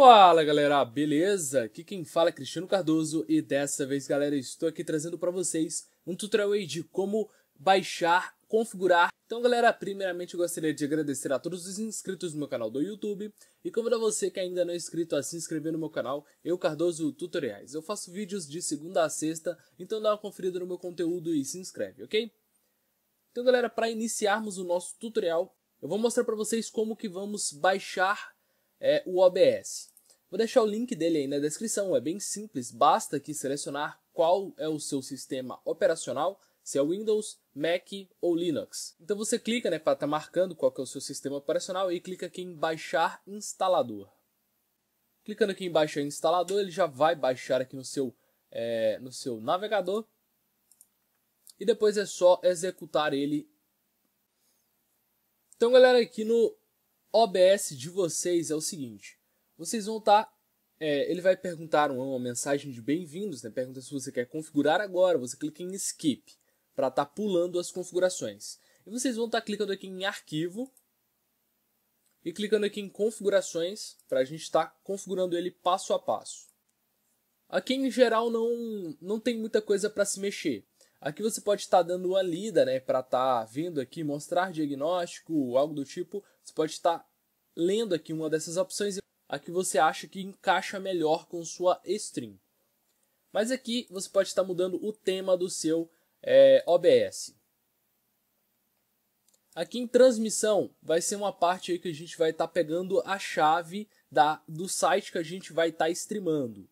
Fala galera, beleza? Aqui quem fala é Cristiano Cardoso e dessa vez, galera, estou aqui trazendo para vocês um tutorial aí de como baixar, configurar. Então, galera, primeiramente eu gostaria de agradecer a todos os inscritos no meu canal do YouTube e convidar você que ainda não é inscrito a se inscrever no meu canal, eu Cardoso Tutoriais. Eu faço vídeos de segunda a sexta, então dá uma conferida no meu conteúdo e se inscreve, ok? Então, galera, para iniciarmos o nosso tutorial, eu vou mostrar para vocês como que vamos baixar é o OBS. Vou deixar o link dele aí na descrição, é bem simples, basta que selecionar qual é o seu sistema operacional, se é Windows, Mac ou Linux. Então você clica né, para estar tá marcando qual é o seu sistema operacional e clica aqui em baixar instalador. Clicando aqui em baixar instalador, ele já vai baixar aqui no seu, é, no seu navegador e depois é só executar ele. Então galera, aqui no OBS de vocês é o seguinte: vocês vão estar. Tá, é, ele vai perguntar uma mensagem de bem-vindos, né? Pergunta se você quer configurar agora. Você clica em skip para estar tá pulando as configurações. E vocês vão estar tá clicando aqui em arquivo e clicando aqui em configurações para a gente estar tá configurando ele passo a passo. Aqui em geral não, não tem muita coisa para se mexer. Aqui você pode estar tá dando uma lida, né, para estar tá vindo aqui mostrar diagnóstico, algo do tipo. Você pode estar tá lendo aqui uma dessas opções, a que você acha que encaixa melhor com sua stream. Mas aqui você pode estar mudando o tema do seu é, OBS. Aqui em transmissão vai ser uma parte aí que a gente vai estar pegando a chave da, do site que a gente vai estar streamando.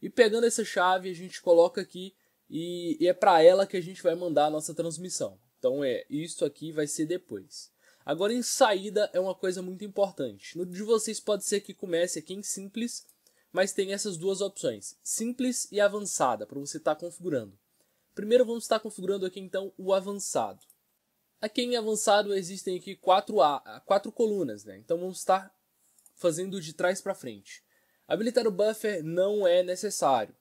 E pegando essa chave a gente coloca aqui e, e é para ela que a gente vai mandar a nossa transmissão. Então é, isso aqui vai ser depois. Agora em saída é uma coisa muito importante. No de vocês pode ser que comece aqui em simples, mas tem essas duas opções, simples e avançada, para você estar tá configurando. Primeiro vamos estar configurando aqui então o avançado. Aqui em avançado existem aqui quatro, a, quatro colunas, né? então vamos estar fazendo de trás para frente. Habilitar o buffer não é necessário.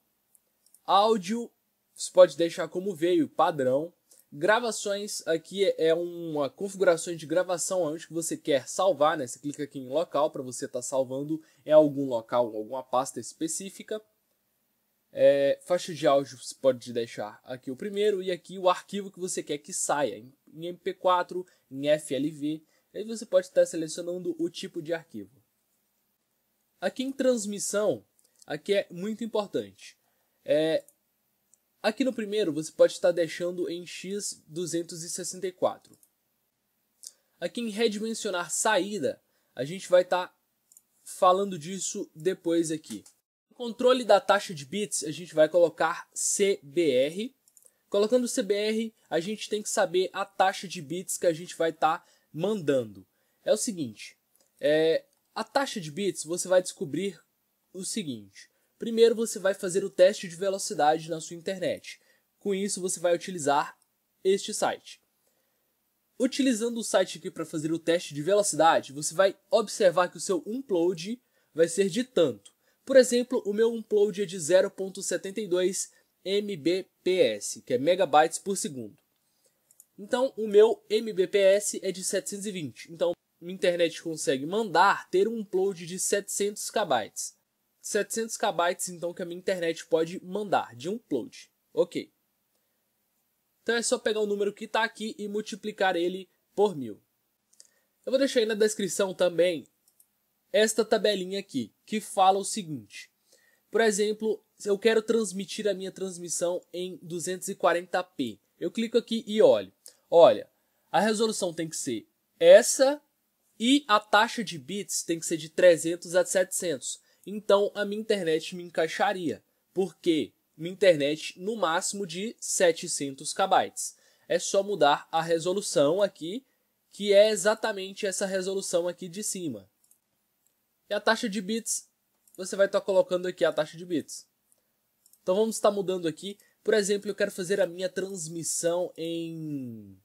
Áudio você pode deixar como veio, padrão. Gravações, aqui é uma configuração de gravação onde você quer salvar, né? Você clica aqui em local para você estar tá salvando em algum local, alguma pasta específica. É, faixa de áudio você pode deixar aqui o primeiro e aqui o arquivo que você quer que saia, em MP4, em FLV. Aí você pode estar tá selecionando o tipo de arquivo. Aqui em transmissão, aqui é muito importante. É, Aqui no primeiro, você pode estar deixando em x264. Aqui em redimensionar saída, a gente vai estar falando disso depois aqui. No controle da taxa de bits, a gente vai colocar CBR. Colocando CBR, a gente tem que saber a taxa de bits que a gente vai estar mandando. É o seguinte, é, a taxa de bits você vai descobrir o seguinte. Primeiro você vai fazer o teste de velocidade na sua internet. Com isso você vai utilizar este site. Utilizando o site aqui para fazer o teste de velocidade, você vai observar que o seu upload vai ser de tanto. Por exemplo, o meu upload é de 0.72 mbps, que é megabytes por segundo. Então, o meu mbps é de 720. Então, minha internet consegue mandar ter um upload de 700 KB. 700 KB então que a minha internet pode mandar de um upload. Ok. Então é só pegar o número que está aqui e multiplicar ele por mil. Eu vou deixar aí na descrição também esta tabelinha aqui, que fala o seguinte. Por exemplo, eu quero transmitir a minha transmissão em 240p. Eu clico aqui e olho. Olha, a resolução tem que ser essa e a taxa de bits tem que ser de 300 a 700. Então a minha internet me encaixaria, porque minha internet no máximo de 700 KB. É só mudar a resolução aqui, que é exatamente essa resolução aqui de cima. E a taxa de bits, você vai estar tá colocando aqui a taxa de bits. Então vamos estar tá mudando aqui. Por exemplo, eu quero fazer a minha transmissão em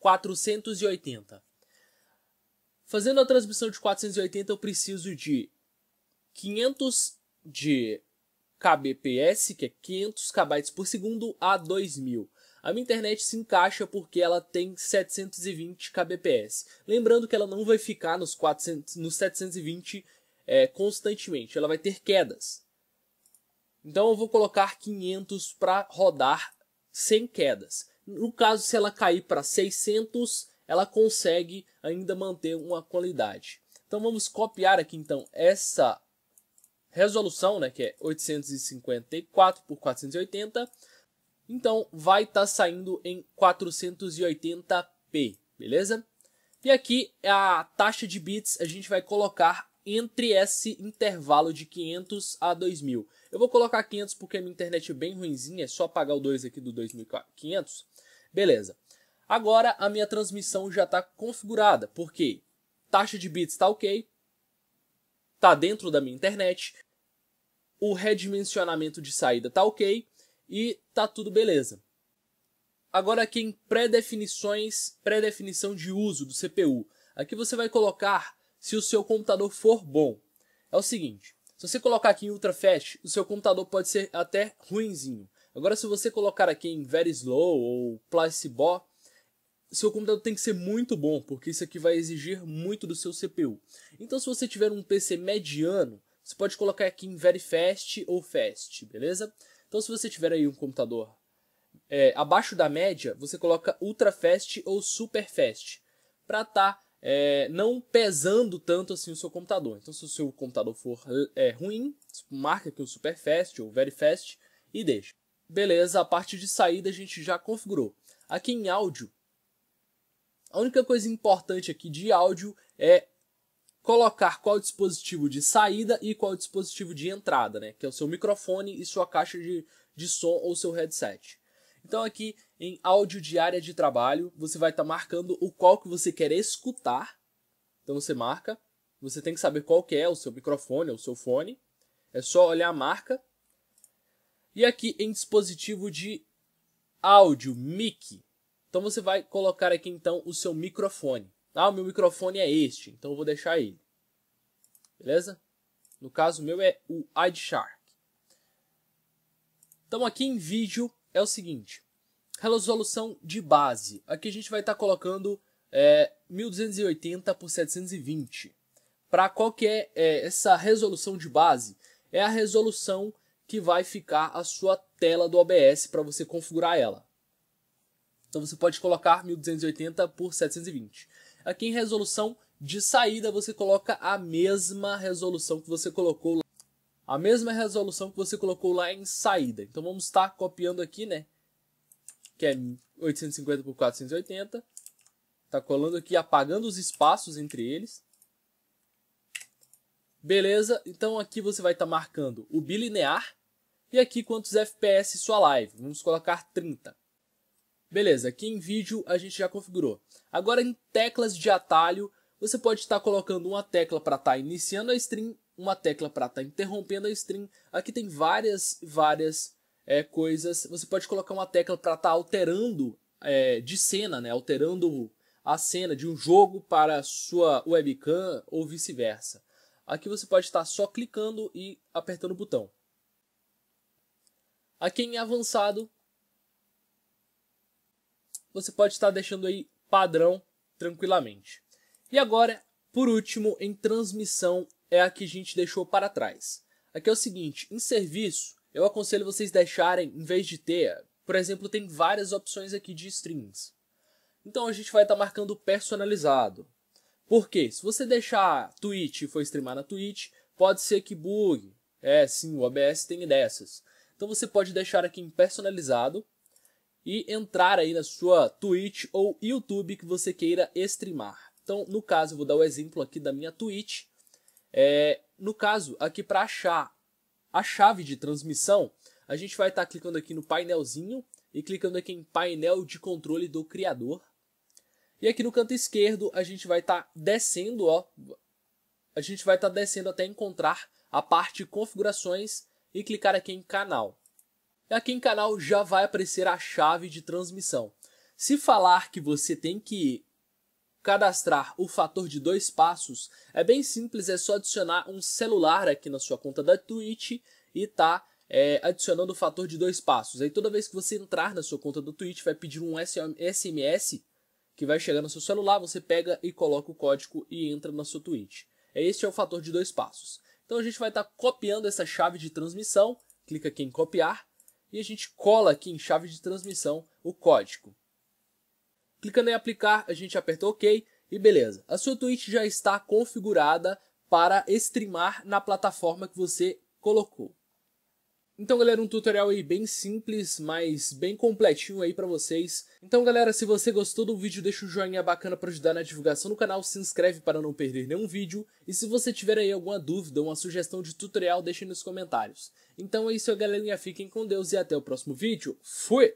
480. Fazendo a transmissão de 480, eu preciso de 500 de kbps, que é 500 kbytes por segundo, a 2000. A minha internet se encaixa porque ela tem 720 kbps. Lembrando que ela não vai ficar nos, 400, nos 720 é, eh, constantemente, ela vai ter quedas. Então eu vou colocar 500 para rodar sem quedas. No caso, se ela cair para 600, ela consegue ainda manter uma qualidade. Então vamos copiar aqui então essa resolução, né, que é 854 por 480. Então, vai estar tá saindo em 480p, beleza? E aqui é a taxa de bits a gente vai colocar entre esse intervalo de 500 a 2000. Eu vou colocar 500 porque a minha internet é bem ruinzinha, é só apagar o 2 aqui do 2500. Beleza. Agora a minha transmissão já está configurada, porque taxa de bits está ok, está dentro da minha internet, o redimensionamento de saída tá ok e tá tudo beleza. Agora aqui em pré-definições, pré-definição de uso do CPU. Aqui você vai colocar se o seu computador for bom. É o seguinte, se você colocar aqui em ultrafast, o seu computador pode ser até ruinzinho. Agora se você colocar aqui em very slow ou placebo, seu computador tem que ser muito bom, porque isso aqui vai exigir muito do seu CPU. Então se você tiver um PC mediano, você pode colocar aqui em Very Fast ou Fast, beleza? Então se você tiver aí um computador é, abaixo da média, você coloca Ultra Fast ou Super Fast, para estar tá, é, não pesando tanto assim o seu computador. Então se o seu computador for é, ruim, marca aqui o Super Fast ou Very Fast e deixa. Beleza, a parte de saída a gente já configurou. Aqui em áudio, a única coisa importante aqui de áudio é colocar qual dispositivo de saída e qual dispositivo de entrada, né? Que é o seu microfone e sua caixa de, de som ou seu headset. Então aqui em áudio de área de trabalho, você vai estar tá marcando o qual que você quer escutar. Então você marca, você tem que saber qual que é o seu microfone ou seu fone. É só olhar a marca. E aqui em dispositivo de áudio, mic. Então você vai colocar aqui então o seu microfone. Ah, o meu microfone é este, então eu vou deixar ele. Beleza? No caso, o meu é o Shark. Então aqui em vídeo é o seguinte. Resolução de base. Aqui a gente vai estar tá colocando é, 1280 por 720. Para qual que é, é essa resolução de base? É a resolução que vai ficar a sua tela do OBS para você configurar ela. Então você pode colocar 1280 por 720. Aqui em resolução de saída você coloca a mesma resolução que você colocou lá. A mesma resolução que você colocou lá em saída. Então vamos estar copiando aqui, né? Que é 850 por 480. Tá colando aqui, apagando os espaços entre eles. Beleza, então aqui você vai estar tá marcando o bilinear. E aqui quantos FPS sua live. Vamos colocar 30. Beleza, aqui em vídeo a gente já configurou. Agora em teclas de atalho, você pode estar colocando uma tecla para estar tá iniciando a string, uma tecla para estar tá interrompendo a string. Aqui tem várias, várias é, coisas. Você pode colocar uma tecla para estar tá alterando é, de cena, né? alterando a cena de um jogo para sua webcam ou vice-versa. Aqui você pode estar só clicando e apertando o botão. Aqui em avançado, você pode estar deixando aí padrão tranquilamente. E agora, por último, em transmissão é a que a gente deixou para trás. Aqui é o seguinte, em serviço, eu aconselho vocês deixarem, em vez de ter, por exemplo, tem várias opções aqui de strings. Então a gente vai estar tá marcando personalizado. Por quê? Se você deixar Twitch e for streamar na Twitch, pode ser que bugue. É, sim, o OBS tem dessas. Então você pode deixar aqui em personalizado e entrar aí na sua Twitch ou YouTube que você queira streamar. Então, no caso, eu vou dar o exemplo aqui da minha Twitch. É, no caso, aqui para achar a chave de transmissão, a gente vai estar tá clicando aqui no painelzinho e clicando aqui em painel de controle do criador. E aqui no canto esquerdo, a gente vai estar tá descendo, ó, a gente vai estar tá descendo até encontrar a parte configurações e clicar aqui em canal aqui em canal já vai aparecer a chave de transmissão. Se falar que você tem que cadastrar o fator de dois passos, é bem simples, é só adicionar um celular aqui na sua conta da Twitch e tá é, adicionando o fator de dois passos. Aí toda vez que você entrar na sua conta do Twitch, vai pedir um SMS que vai chegar no seu celular, você pega e coloca o código e entra na sua Twitch. É, este é o fator de dois passos. Então a gente vai estar tá copiando essa chave de transmissão, clica aqui em copiar, e a gente cola aqui em chave de transmissão o código. Clicando em aplicar, a gente aperta OK e beleza. A sua Twitch já está configurada para streamar na plataforma que você colocou. Então, galera, um tutorial aí bem simples, mas bem completinho aí pra vocês. Então, galera, se você gostou do vídeo, deixa um joinha bacana pra ajudar na divulgação do canal, se inscreve para não perder nenhum vídeo, e se você tiver aí alguma dúvida ou uma sugestão de tutorial, deixe nos comentários. Então é isso, galerinha, fiquem com Deus e até o próximo vídeo. Fui!